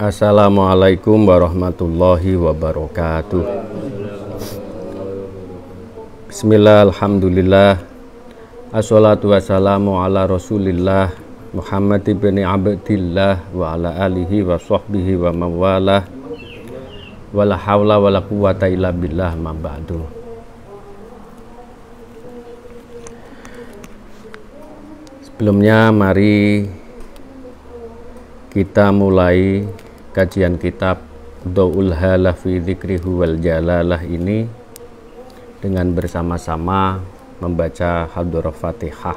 Assalamualaikum warahmatullahi wabarakatuh Bismillah alhamdulillah Assalatu wassalamu ala rasulillah Muhammad ibn Abdillah wa ala alihi wa sahbihi wa mawalah la hawla la quwata illa billah ma ba'du Sebelumnya mari kita mulai kajian kitab Do'ul Halah fi Dzikrihu wal Jalalah ini dengan bersama-sama membaca Hadurah Fatihah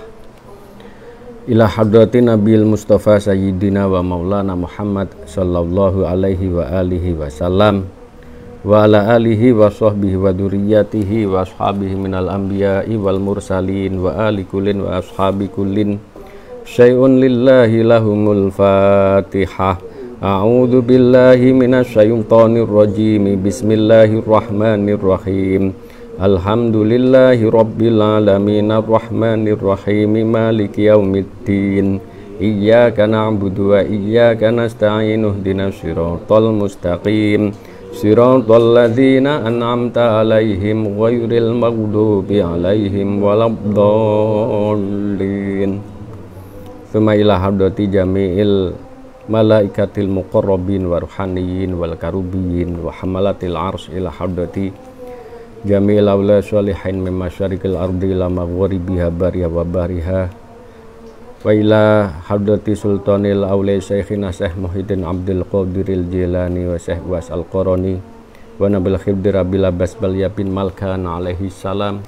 ila hadrati Nabil Mustafa Sayyidina wa Maulana Muhammad sallallahu alaihi wa alihi wasallam wa ala alihi wa sahbihi wa duriyatihi wa ashabihi minal anbiya'i wal mursalin wa alikulin wa ashabikulin kullin syai'un lillahi lahumul fatihah A'udzu billahi minasyaitonir rajim. Bismillahirrahmanirrahim. Alhamdulillahi rabbil alamin arrahmanir rahim maliki yaumiddin iyyaka na'budu wa iyyaka nasta'in ihdinash shiratal mustaqim shiratal ladzina an'amta 'alaihim wa ghairil maghdubi 'alaihim waladdallin Suma ila hadati jami'il malaikatil muqarrabin wa ruhaniyin wal karubiyin wa hamalatil arsh ila hadati jami'il awla sholihin min masyarikil ardi ila biha bariha wa bariha wa ila hadati sultanil awla syaikhina syekh muhyiddin abdul qadiril jilani wa syekh was al qorani wa nabil abil abbas basbal yabin malkan alaihi salam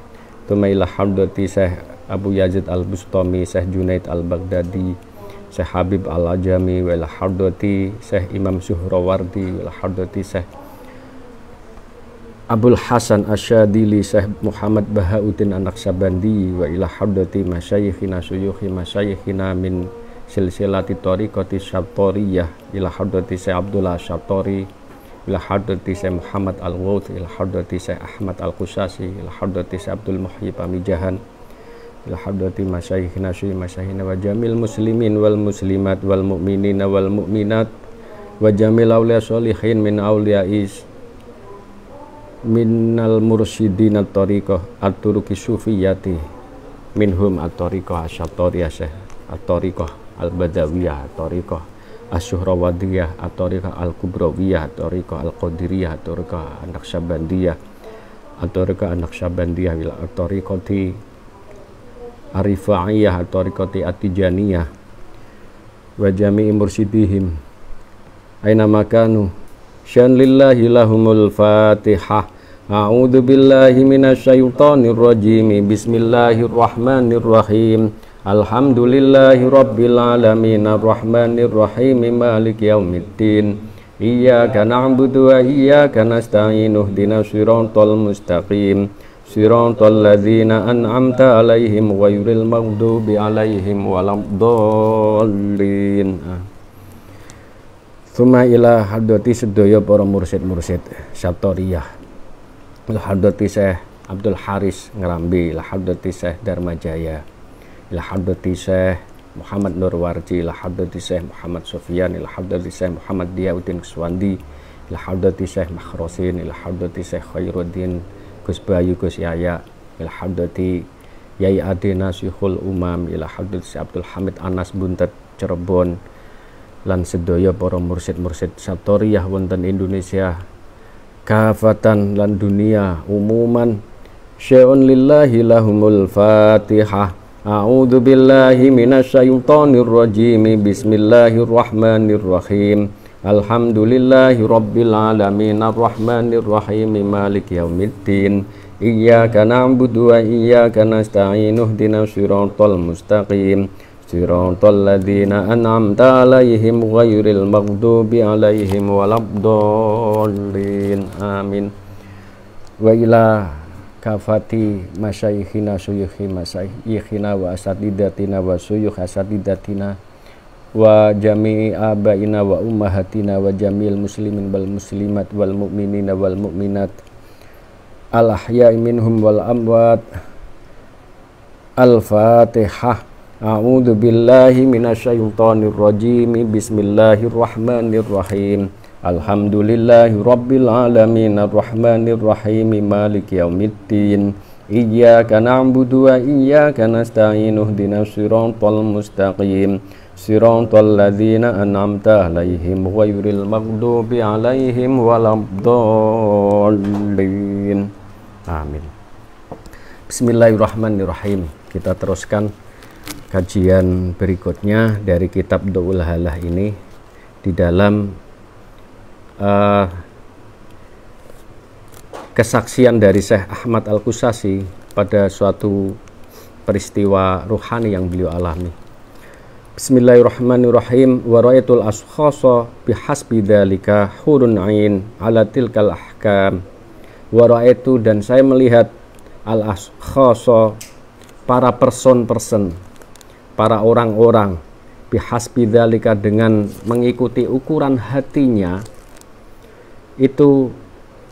tuma ila hadrati syekh abu yazid al bustami syekh junaid al baghdadi Syekh Habib Al-Ajami wal Hardoti, Syekh Imam Suhrawardi wal Hardoti, Syekh Abul Hasan Asyadili Syekh Muhammad Bahauddin Sabandi wa ila hardati masyayikhina suyukhi masyayikhina min silsilati tariqati syabtoriyah ila hardati Syekh Abdullah Syabtori ila hardati Syekh Muhammad Al-Ghawth ila hardati Syekh Ahmad Al-Qusasi ila hardati Syekh Abdul Muhyi Pamijahan Ilhadrati masyayikhina syuhi masyayikhina wa jamil muslimin wal muslimat wal mu'minin wal mu'minat wa jamil awliya sholihin min awliya is min mursidin at-tariqah at-turuki sufiyati minhum at-tariqah asyatoriyah syekh at-tariqah al-badawiyah at-tariqah asyuhrawadiyah at-tariqah al-kubrawiyah at-tariqah al-qadiriyah at-tariqah anak syabandiyah at-tariqah wila syabandiyah wil at Arifaiyah atau Rikoti Atijaniyah wa jami'i mursidihim aina makanu syan lillahi lahumul fatihah a'udzu billahi minasyaitonir rajim bismillahirrahmanirrahim alhamdulillahi rabbil alamin arrahmanir rahim maliki yaumiddin iyyaka na'budu wa iyyaka nasta'in mustaqim صراط الذين أنعمت عليهم غير المغضوب عليهم alaihim الضالين Suma ah. ila hadoti sedaya para mursid-mursid Satoriyah Ila hadoti Syekh Abdul Haris Ngerambi Ila hadoti Syekh Jaya. Ila hadoti Syekh Muhammad Nurwarji Ila hadoti Syekh Muhammad Sofyan Ila hadoti Syekh Muhammad Diauddin Kuswandi Ila hadoti Syekh Makhrosin Ila hadoti Syekh Khairuddin Gus Bayu Gus Yaya ila Yai Ade Nasihul Umam Ilham haddati Abdul Hamid Anas Buntet Cirebon lan Sedoyo poro mursid-mursid satoriyah wonten Indonesia kafatan lan dunia umuman syai'un lillahi lahumul fatihah A'udzu billahi minasyaitonir rajim Bismillahirrahmanirrahim Alhamdulillahi Rabbil Alamin Ar-Rahmanir Rahim Malik Yawmiddin Iyaka na'budu wa iyaka nasta'in Ihdinas siratal mustaqim Siratal ladina an'amta 'alaihim Ghayril maghdubi 'alaihim waladdallin Amin Wa ila kafati masyayikhina suyuhi masyayikhina wa asadidatina wa suyuh asadidatina wa jami abaina wa ummahatina wa jamil muslimin wal muslimat wal mu'minina wal mu'minat al ahya'i minhum wal amwat al fatihah a'udzu billahi minasyaitonir rajim bismillahirrahmanirrahim alhamdulillahi rabbil alamin arrahmanir rahim maliki yaumiddin iyyaka na'budu wa iyyaka nasta'in ihdinas siratal mustaqim siratal ladzina an'amta 'alaihim غير maghdubi 'alaihim waladdallin Amin Bismillahirrahmanirrahim Kita teruskan kajian berikutnya dari kitab Do'ul Halah ini di dalam uh, kesaksian dari Syekh Ahmad Al-Kusasi pada suatu peristiwa ruhani yang beliau alami Bismillahirrahmanirrahim wa ra'aitul ashkhasa bihasbi dzalika hurun ain ala tilkal ahkam wa ra'aitu dan saya melihat al ashkhasa para person-person para orang-orang bihasbi dzalika dengan mengikuti ukuran hatinya itu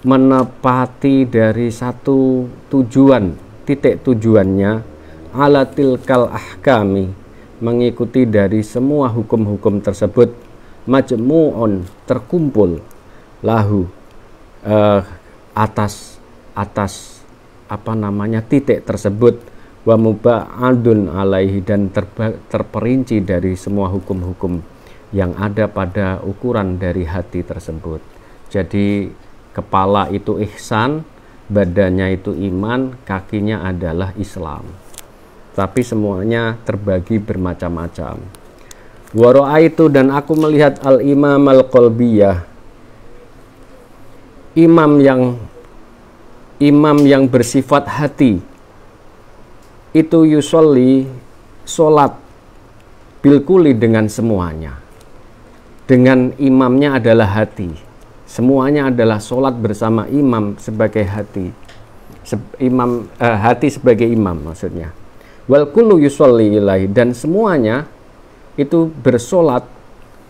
menepati dari satu tujuan titik tujuannya ala tilkal ahkami mengikuti dari semua hukum-hukum tersebut majmu'un terkumpul lahu eh, atas atas apa namanya titik tersebut wa muba'adun alaihi dan ter, terperinci dari semua hukum-hukum yang ada pada ukuran dari hati tersebut. Jadi kepala itu ihsan, badannya itu iman, kakinya adalah Islam tapi semuanya terbagi bermacam-macam. Waro'a itu dan aku melihat al-imam al-qalbiyah imam yang imam yang bersifat hati itu yusolli solat bilkuli dengan semuanya dengan imamnya adalah hati semuanya adalah solat bersama imam sebagai hati Se imam uh, hati sebagai imam maksudnya wal kullu yusalli ilahi dan semuanya itu bersolat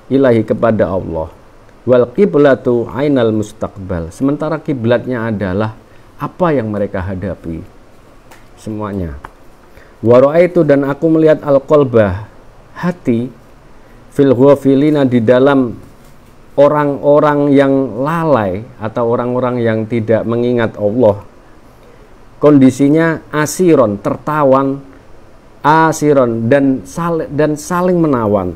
ilahi kepada Allah wal qiblatu ainal mustaqbal sementara kiblatnya adalah apa yang mereka hadapi semuanya wa itu dan aku melihat al qalbah hati fil ghafilina di dalam orang-orang yang lalai atau orang-orang yang tidak mengingat Allah kondisinya asiron tertawan asiron dan sal dan saling menawan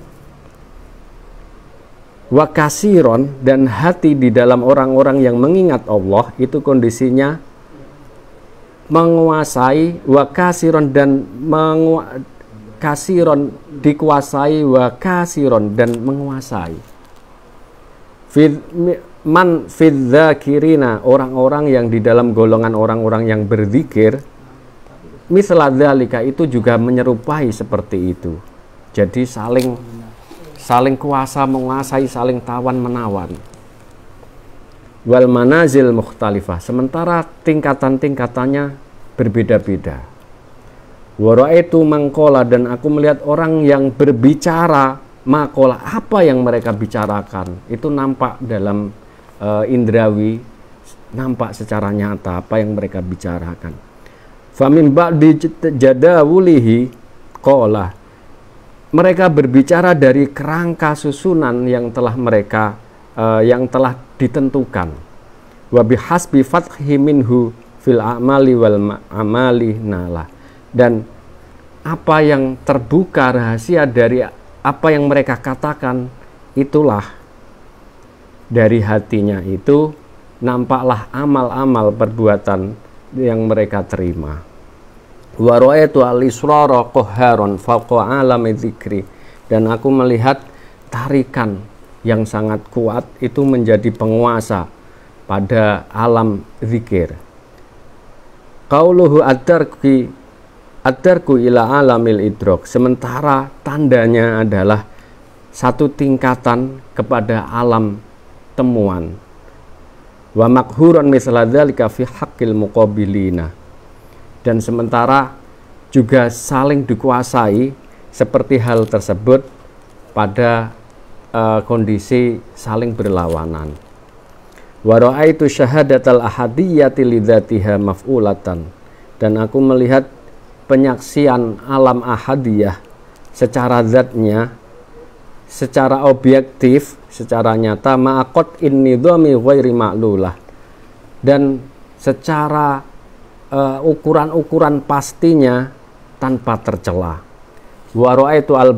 wakasiron dan hati di dalam orang-orang yang mengingat Allah itu kondisinya menguasai wakasiron dan mengkasiron dikuasai wakasiron dan menguasai Fid, man fidzakirina orang-orang yang di dalam golongan orang-orang yang berzikir misladhalika itu juga menyerupai seperti itu. Jadi saling saling kuasa menguasai, saling tawan menawan. Wal manazil mukhtalifah. Sementara tingkatan-tingkatannya berbeda-beda. itu mangkola dan aku melihat orang yang berbicara makola apa yang mereka bicarakan itu nampak dalam uh, indrawi nampak secara nyata apa yang mereka bicarakan Famim ba'di jadawulihi qala mereka berbicara dari kerangka susunan yang telah mereka uh, yang telah ditentukan. Wa bihasbi fathi minhu fil amali wal amali nala. Dan apa yang terbuka rahasia dari apa yang mereka katakan itulah dari hatinya itu nampaklah amal-amal perbuatan yang mereka terima wa ra'aitu al-israra qahharan fawqa alami dzikri dan aku melihat tarikan yang sangat kuat itu menjadi penguasa pada alam zikir. Qauluhu ad adarku ila alamil idrok. Sementara tandanya adalah satu tingkatan kepada alam temuan. Wa makhuran misla fi haqqil muqabilina dan sementara juga saling dikuasai seperti hal tersebut pada uh, kondisi saling berlawanan. Wa syahadatal ahadiyyati lidzatiha maf'ulatan dan aku melihat penyaksian alam ahadiyah secara zatnya secara objektif, secara nyata ma'akot ini nidhami ghairi ma'lulah dan secara Eh, ukuran-ukuran uh, pastinya tanpa tercela. Waroa itu al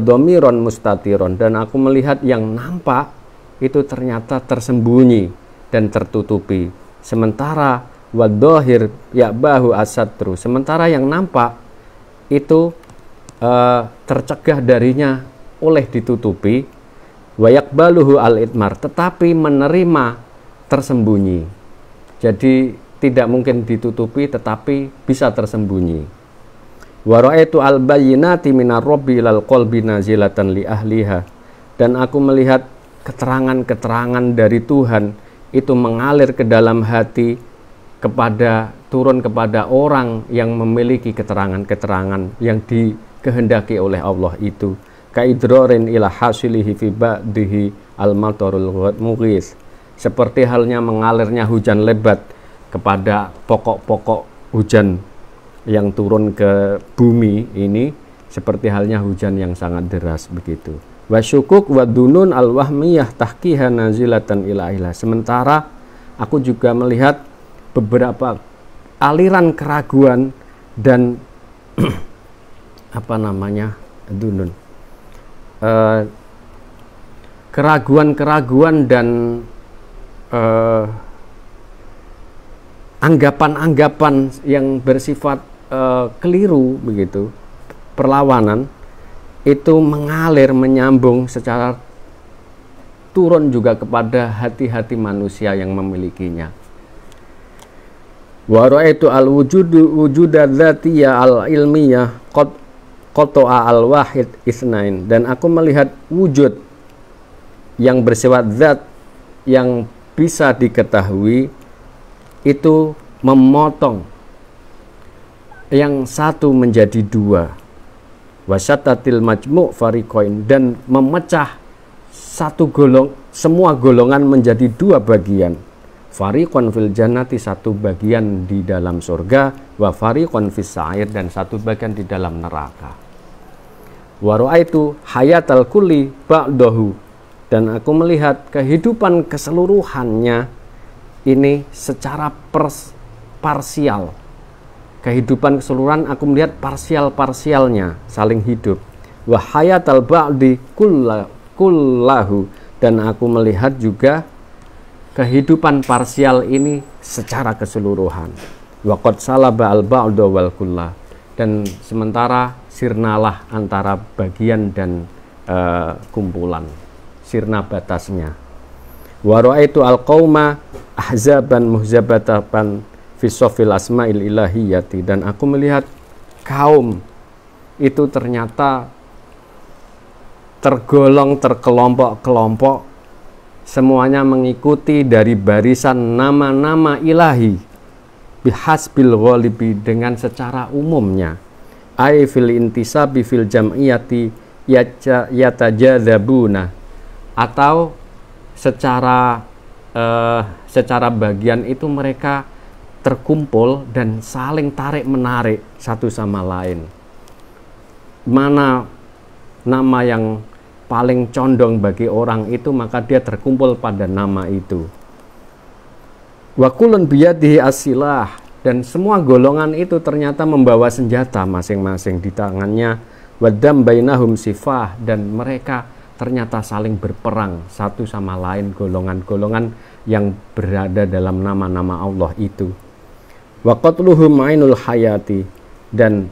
domiron mustatiron dan aku melihat yang nampak itu ternyata tersembunyi dan tertutupi. Sementara wadohir ya bahu asatru. Sementara yang nampak itu uh, tercegah darinya oleh ditutupi wayak baluhu al itmar tetapi menerima tersembunyi. Jadi tidak mungkin ditutupi tetapi bisa tersembunyi. Wa ra'aitu al-bayyinati minar rabbi ilal qalbi nazilatan li ahliha. Dan aku melihat keterangan-keterangan dari Tuhan itu mengalir ke dalam hati kepada turun kepada orang yang memiliki keterangan-keterangan yang dikehendaki oleh Allah itu kaidrorin ila hasilihi fi ba'dihi al-matarul mughis seperti halnya mengalirnya hujan lebat kepada pokok-pokok hujan yang turun ke bumi ini seperti halnya hujan yang sangat deras begitu. Wa syukuk wa dunun al wahmiyah tahkiha nazilatan ila ilah. Sementara aku juga melihat beberapa aliran keraguan dan apa namanya dunun eh, keraguan-keraguan uh, dan uh, anggapan-anggapan yang bersifat uh, keliru begitu perlawanan itu mengalir menyambung secara turun juga kepada hati-hati manusia yang memilikinya wa ra'aitu al wujudu wujuda dzatiyya al ilmiyah qad qata'a al wahid isnain dan aku melihat wujud yang bersifat zat yang bisa diketahui itu memotong yang satu menjadi dua wasatatil majmu farikoin dan memecah satu golong semua golongan menjadi dua bagian farikon fil janati satu bagian di dalam surga wa farikon fis sa'ir dan satu bagian di dalam neraka waro'a itu hayatal kulli ba'dahu dan aku melihat kehidupan keseluruhannya ini secara pers parsial. Kehidupan keseluruhan aku melihat parsial-parsialnya saling hidup. Wahayat al ba'di kullahu dan aku melihat juga kehidupan parsial ini secara keseluruhan. Waqad salaba al ba'du wal kullah dan sementara sirnalah antara bagian dan uh, kumpulan sirna batasnya wa ra'aitu al-qauma ahzaban muhzabatan fi safil asmail ilahiyati dan aku melihat kaum itu ternyata tergolong terkelompok-kelompok semuanya mengikuti dari barisan nama-nama ilahi bihasbil ghalibi dengan secara umumnya ai fil intisabi fil jam'iyati yatajadabuna atau secara uh, secara bagian itu mereka terkumpul dan saling tarik menarik satu sama lain. Mana nama yang paling condong bagi orang itu maka dia terkumpul pada nama itu. Wakulun biyadihi asilah dan semua golongan itu ternyata membawa senjata masing-masing di tangannya. Wadam bainahum sifah dan mereka ternyata saling berperang satu sama lain golongan-golongan yang berada dalam nama-nama Allah itu. Wa hayati dan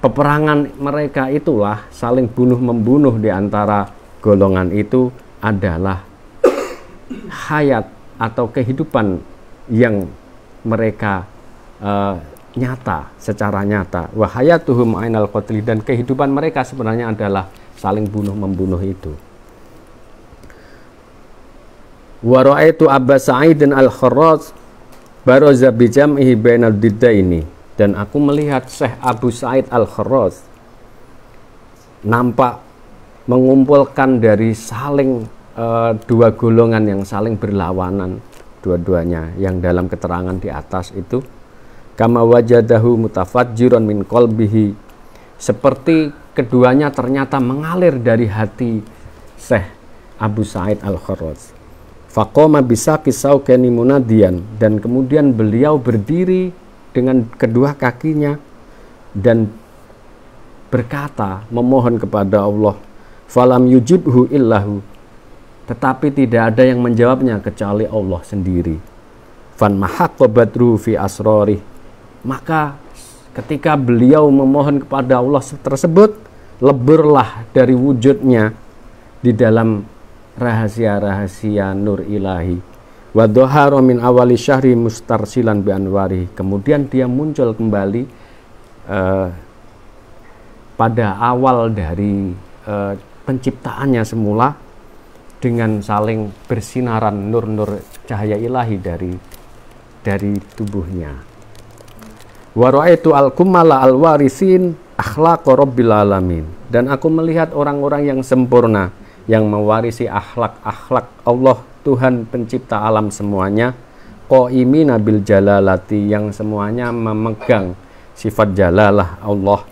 peperangan mereka itulah saling bunuh-membunuh di antara golongan itu adalah hayat atau kehidupan yang mereka uh, nyata secara nyata wahayatuhum ainal qatli dan kehidupan mereka sebenarnya adalah saling bunuh membunuh itu wa itu Abu Sa'id al-Kharraz baraza bi al bainal ini dan aku melihat Syekh Abu Sa'id al-Kharraz nampak mengumpulkan dari saling uh, dua golongan yang saling berlawanan dua-duanya yang dalam keterangan di atas itu kama wajadahu mutafajjiran min kolbihi seperti Keduanya ternyata mengalir dari hati Syekh Abu Said Al-Kharraj. Fakoma bisa kisau keni munadian dan kemudian beliau berdiri dengan kedua kakinya dan berkata memohon kepada Allah falam yujibhu illahu tetapi tidak ada yang menjawabnya kecuali Allah sendiri fan mahaqabatru fi asrori maka ketika beliau memohon kepada Allah tersebut leburlah dari wujudnya di dalam rahasia-rahasia nur ilahi. Wadoharo min awali syahri mustarsilan bi anwari. Kemudian dia muncul kembali eh, pada awal dari eh, penciptaannya semula dengan saling bersinaran nur-nur cahaya ilahi dari dari tubuhnya. Wa raaitu al-kumala al-warisin akhlak rabbil alamin dan aku melihat orang-orang yang sempurna yang mewarisi akhlak-akhlak Allah Tuhan pencipta alam semuanya qaimina nabil jalalati yang semuanya memegang sifat jalalah Allah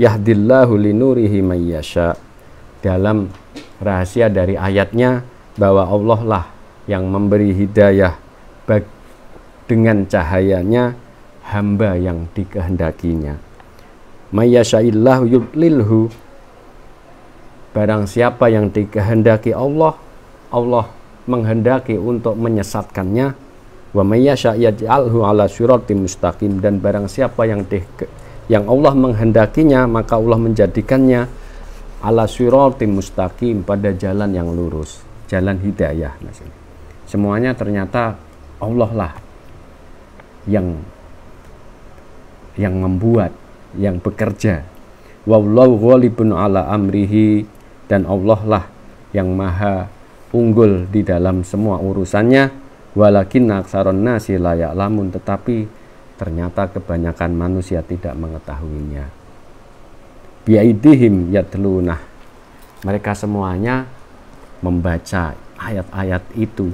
yahdillahu linurihi mayyasha dalam rahasia dari ayatnya bahwa Allah lah yang memberi hidayah dengan cahayanya hamba yang dikehendakinya mayyashaillahu yudlilhu barang siapa yang dikehendaki Allah Allah menghendaki untuk menyesatkannya wa mayyashayaj'alhu ala siratim mustaqim dan barang siapa yang di, yang Allah menghendakinya maka Allah menjadikannya ala siratim mustaqim pada jalan yang lurus jalan hidayah nah, semuanya ternyata Allah lah yang yang membuat yang bekerja. Wallahu ghalibun ala amrihi dan Allah lah yang maha unggul di dalam semua urusannya walakin aksaron nasi layak lamun tetapi ternyata kebanyakan manusia tidak mengetahuinya biaidihim yatlunah mereka semuanya membaca ayat-ayat itu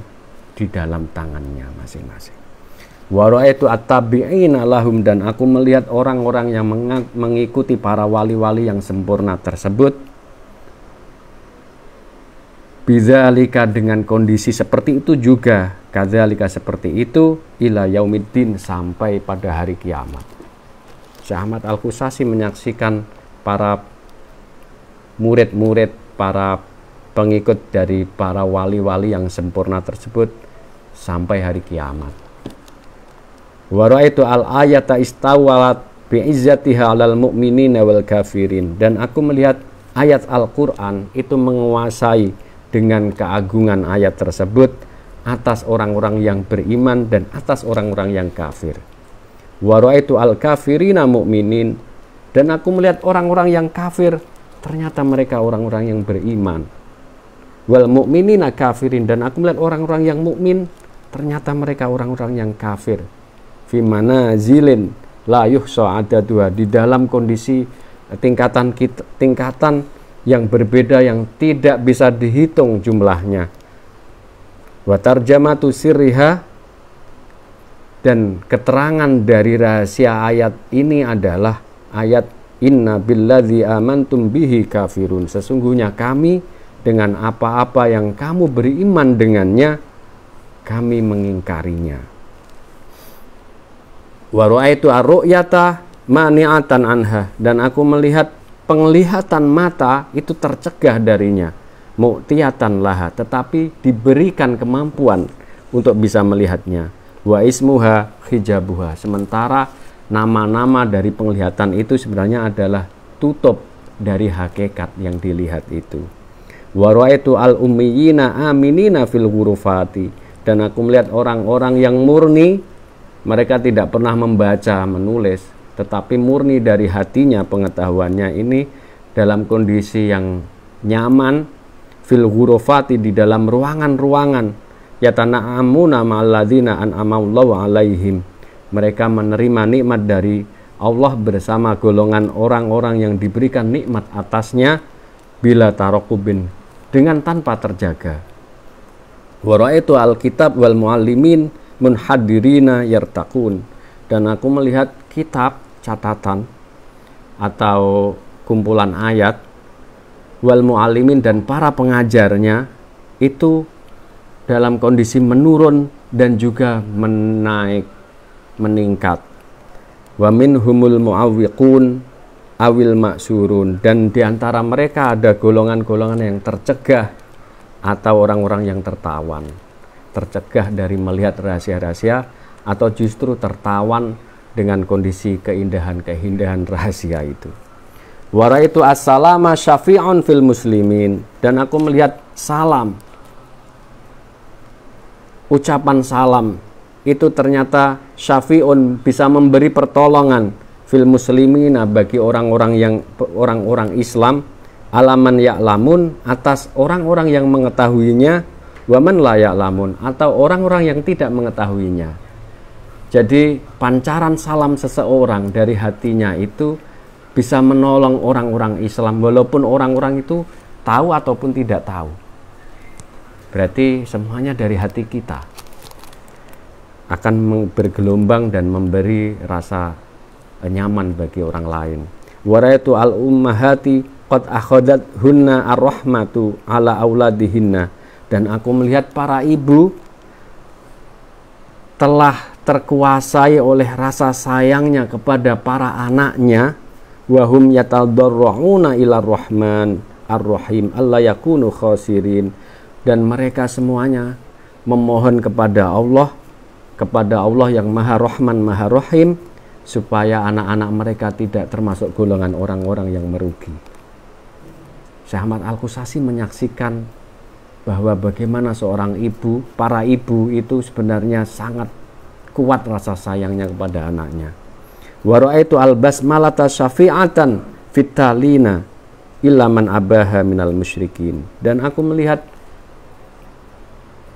di dalam tangannya masing-masing Waraitu at-tabi'ina lahum dan aku melihat orang-orang yang mengikuti para wali-wali yang sempurna tersebut Bizalika dengan kondisi seperti itu juga kadzalika seperti itu ila yaumiddin sampai pada hari kiamat. Syekh Al-Kusasi menyaksikan para murid-murid, para pengikut dari para wali-wali yang sempurna tersebut sampai hari kiamat waraitu al-ayata bi bi'izzatiha 'alal mukminin wal kafirin. Dan aku melihat ayat Al-Qur'an itu menguasai dengan keagungan ayat tersebut atas orang-orang yang beriman dan atas orang-orang yang kafir. Waraitu al-kafirina mu'minin. Dan aku melihat orang-orang yang kafir ternyata mereka orang-orang yang beriman. Wal mu'minina kafirin dan aku melihat orang-orang yang mukmin ternyata mereka orang-orang yang kafir fi layuh so ada dua di dalam kondisi eh, tingkatan kita, tingkatan yang berbeda yang tidak bisa dihitung jumlahnya Watar jamatu sirriha dan keterangan dari rahasia ayat ini adalah ayat inna billadzi amantum bihi kafirun sesungguhnya kami dengan apa-apa yang kamu beriman dengannya kami mengingkarinya waraitu ra'aitu mani'atan anha dan aku melihat penglihatan mata itu tercegah darinya mutiatan laha tetapi diberikan kemampuan untuk bisa melihatnya wa ismuha hijabuha sementara nama-nama dari penglihatan itu sebenarnya adalah tutup dari hakikat yang dilihat itu waraitu al-ummiyina aminina fil hurufati dan aku melihat orang-orang yang murni mereka tidak pernah membaca, menulis, tetapi murni dari hatinya pengetahuannya ini dalam kondisi yang nyaman fil hurufati di dalam ruangan-ruangan yatana'amuna ma'alladzina an'amallahu alaihim mereka menerima nikmat dari Allah bersama golongan orang-orang yang diberikan nikmat atasnya bila tarokubin dengan tanpa terjaga. itu alkitab wal muallimin munhadirina yartakun dan aku melihat kitab catatan atau kumpulan ayat wal mu'alimin dan para pengajarnya itu dalam kondisi menurun dan juga menaik meningkat wa minhumul muawwiqun awil maksurun dan diantara mereka ada golongan-golongan yang tercegah atau orang-orang yang tertawan tercegah dari melihat rahasia-rahasia atau justru tertawan dengan kondisi keindahan-keindahan rahasia itu. Wara itu assalama syafi'un fil muslimin dan aku melihat salam ucapan salam itu ternyata syafi'un bisa memberi pertolongan fil muslimin bagi orang-orang yang orang-orang Islam alaman lamun atas orang-orang yang mengetahuinya waman layak lamun atau orang-orang yang tidak mengetahuinya. Jadi pancaran salam seseorang dari hatinya itu bisa menolong orang-orang Islam walaupun orang-orang itu tahu ataupun tidak tahu. Berarti semuanya dari hati kita akan bergelombang dan memberi rasa nyaman bagi orang lain. Waraitu al ummahati qad akhadat hunna ar-rahmatu ala auladihinna dan aku melihat para ibu telah terkuasai oleh rasa sayangnya kepada para anaknya wahum yataldorrohuna ilar rahman arrohim Allah yakunu khosirin dan mereka semuanya memohon kepada Allah kepada Allah yang maha rahman maha rahim supaya anak-anak mereka tidak termasuk golongan orang-orang yang merugi Syahmat Al-Kusasi menyaksikan bahwa bagaimana seorang ibu, para ibu itu sebenarnya sangat kuat rasa sayangnya kepada anaknya. Waraitu al malata syafi'atan fitalina ilaman abaha minal musyrikin. Dan aku melihat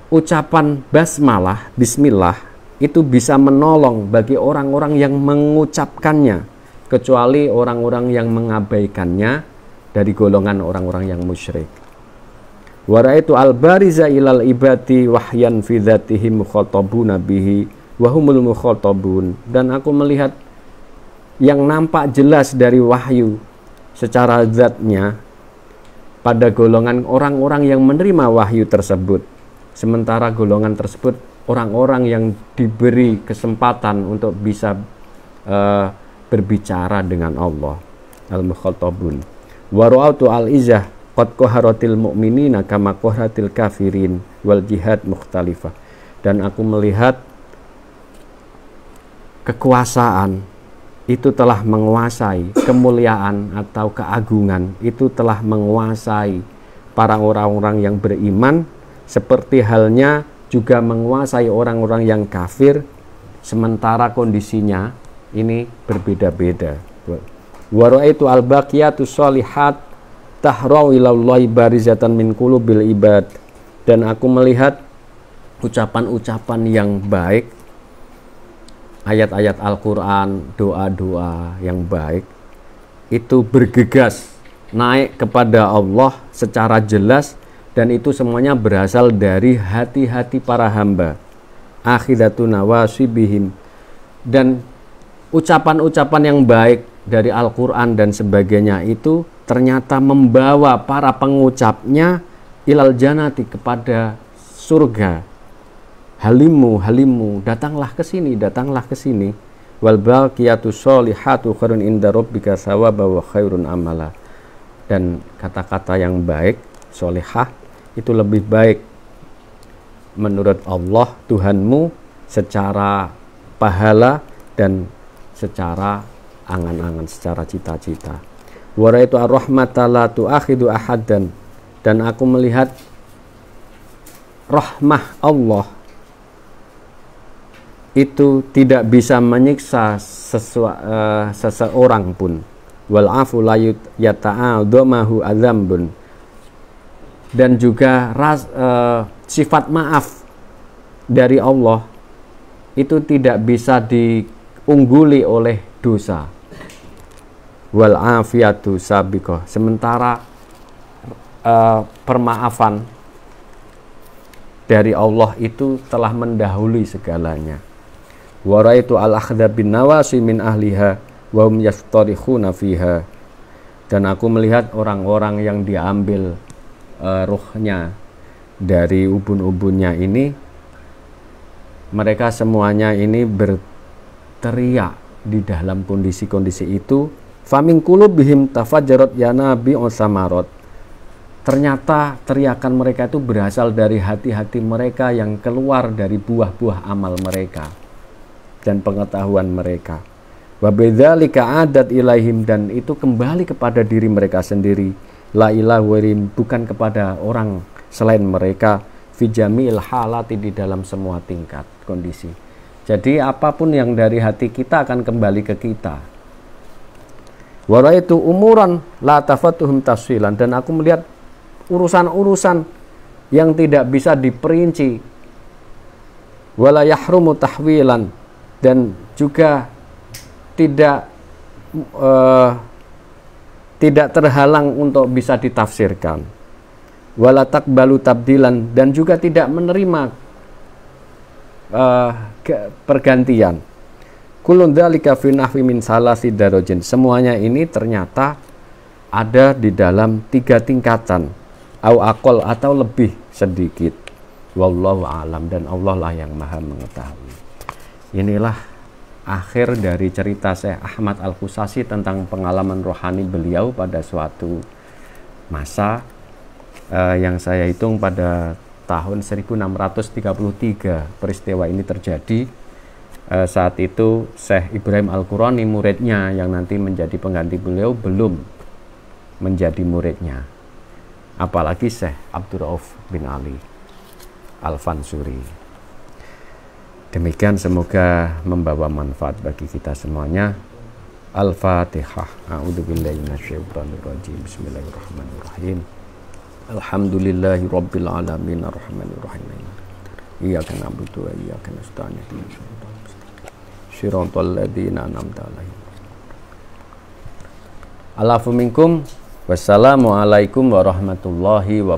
ucapan basmalah, bismillah itu bisa menolong bagi orang-orang yang mengucapkannya kecuali orang-orang yang mengabaikannya dari golongan orang-orang yang musyrik. Waraitu al-bariza ilal ibati wahyan fi dzatihim mukhatabuna bihi wa humul mukhatabun dan aku melihat yang nampak jelas dari wahyu secara zatnya pada golongan orang-orang yang menerima wahyu tersebut sementara golongan tersebut orang-orang yang diberi kesempatan untuk bisa uh, berbicara dengan Allah al-mukhatabun wa al-izah Qad qaharatil mu'minina kama qaharatil kafirin wal jihad mukhtalifah. Dan aku melihat kekuasaan itu telah menguasai kemuliaan atau keagungan itu telah menguasai para orang-orang yang beriman seperti halnya juga menguasai orang-orang yang kafir sementara kondisinya ini berbeda-beda. Waro itu al-baqiyatu sholihat ilallahi barizatan min kulubil ibad dan aku melihat ucapan-ucapan yang baik ayat-ayat Al-Qur'an, doa-doa yang baik itu bergegas naik kepada Allah secara jelas dan itu semuanya berasal dari hati-hati para hamba. Akhidatuna wasibihim dan ucapan-ucapan yang baik dari Al-Quran dan sebagainya itu ternyata membawa para pengucapnya ilal janati kepada surga. Halimu, halimu, datanglah ke sini, datanglah ke sini. Wal baqiyatu sholihatu khairun inda rabbika sawaba wa khairun amala. Dan kata-kata yang baik, sholihah itu lebih baik menurut Allah Tuhanmu secara pahala dan secara angan-angan secara cita-cita waraitu ar-rahmata la tu'akhidu ahadan dan aku melihat rahmah Allah itu tidak bisa menyiksa sesua, uh, seseorang pun wal afu la yata'adamahu adzambun dan juga ras, uh, sifat maaf dari Allah itu tidak bisa diungguli oleh dosa wal afiatu sabiqah sementara uh, permaafan dari Allah itu telah mendahului segalanya waraitu al akhdha bin nawasi min ahliha wa hum yastarikhuna fiha dan aku melihat orang-orang yang diambil uh, ruhnya dari ubun-ubunnya ini mereka semuanya ini berteriak di dalam kondisi-kondisi itu famingkulu kulubihim tafajarot ya nabi osamarot ternyata teriakan mereka itu berasal dari hati-hati mereka yang keluar dari buah-buah amal mereka dan pengetahuan mereka liga adat ilaihim dan itu kembali kepada diri mereka sendiri la ilahurim bukan kepada orang selain mereka fijami halati di dalam semua tingkat kondisi jadi apapun yang dari hati kita akan kembali ke kita. Waraitu umuran la tafatuhum taswilan dan aku melihat urusan-urusan yang tidak bisa diperinci wala yahrumu tahwilan dan juga tidak uh, tidak terhalang untuk bisa ditafsirkan wala takbalu tabdilan dan juga tidak menerima uh, pergantian. kulundalika min salasi darojin Semuanya ini ternyata ada di dalam tiga tingkatan au akol atau lebih sedikit wallahu alam dan Allah lah yang maha mengetahui inilah akhir dari cerita saya Ahmad al Kusasi tentang pengalaman rohani beliau pada suatu masa uh, yang saya hitung pada tahun 1633 peristiwa ini terjadi e, saat itu Syekh Ibrahim Al-Qurani muridnya yang nanti menjadi pengganti beliau belum menjadi muridnya apalagi Syekh Abdurrauf bin Ali Al-Fansuri demikian semoga membawa manfaat bagi kita semuanya Al-Fatihah A'udzubillahiminasyaitonirrojim Bismillahirrahmanirrahim الحمد لله رب العالمين الرحمن الرحيم إياك نعبد وإياك نستعين اهدنا الصراط صراط الذين أنعمت عليهم العفو منكم والسلام عليكم ورحمة